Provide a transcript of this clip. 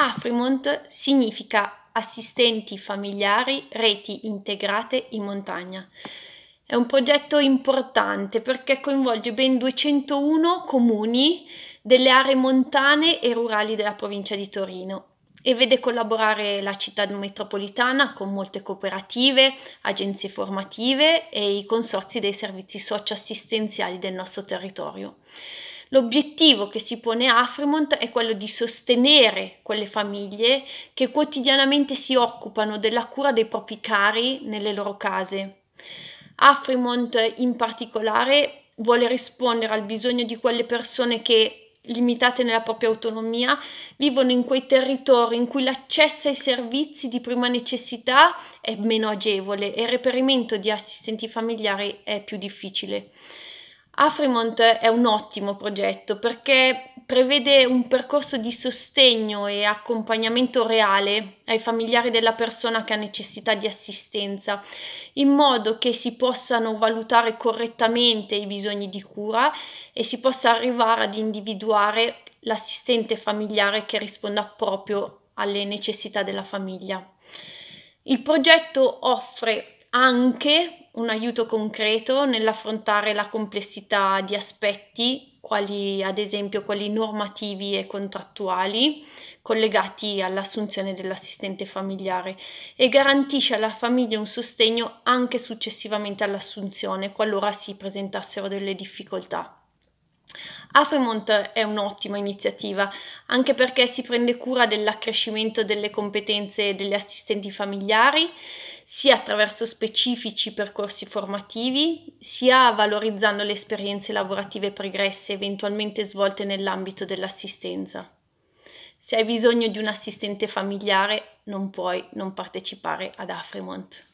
Afrimont significa assistenti familiari reti integrate in montagna. È un progetto importante perché coinvolge ben 201 comuni delle aree montane e rurali della provincia di Torino e vede collaborare la città metropolitana con molte cooperative, agenzie formative e i consorzi dei servizi socioassistenziali del nostro territorio. L'obiettivo che si pone Afremont è quello di sostenere quelle famiglie che quotidianamente si occupano della cura dei propri cari nelle loro case. Afremont in particolare vuole rispondere al bisogno di quelle persone che, limitate nella propria autonomia, vivono in quei territori in cui l'accesso ai servizi di prima necessità è meno agevole e il reperimento di assistenti familiari è più difficile. Afrimont è un ottimo progetto perché prevede un percorso di sostegno e accompagnamento reale ai familiari della persona che ha necessità di assistenza, in modo che si possano valutare correttamente i bisogni di cura e si possa arrivare ad individuare l'assistente familiare che risponda proprio alle necessità della famiglia. Il progetto offre anche un aiuto concreto nell'affrontare la complessità di aspetti, quali ad esempio quelli normativi e contrattuali, collegati all'assunzione dell'assistente familiare e garantisce alla famiglia un sostegno anche successivamente all'assunzione, qualora si presentassero delle difficoltà. Afremont è un'ottima iniziativa, anche perché si prende cura dell'accrescimento delle competenze degli assistenti familiari, sia attraverso specifici percorsi formativi, sia valorizzando le esperienze lavorative pregresse eventualmente svolte nell'ambito dell'assistenza. Se hai bisogno di un assistente familiare, non puoi non partecipare ad Afremont.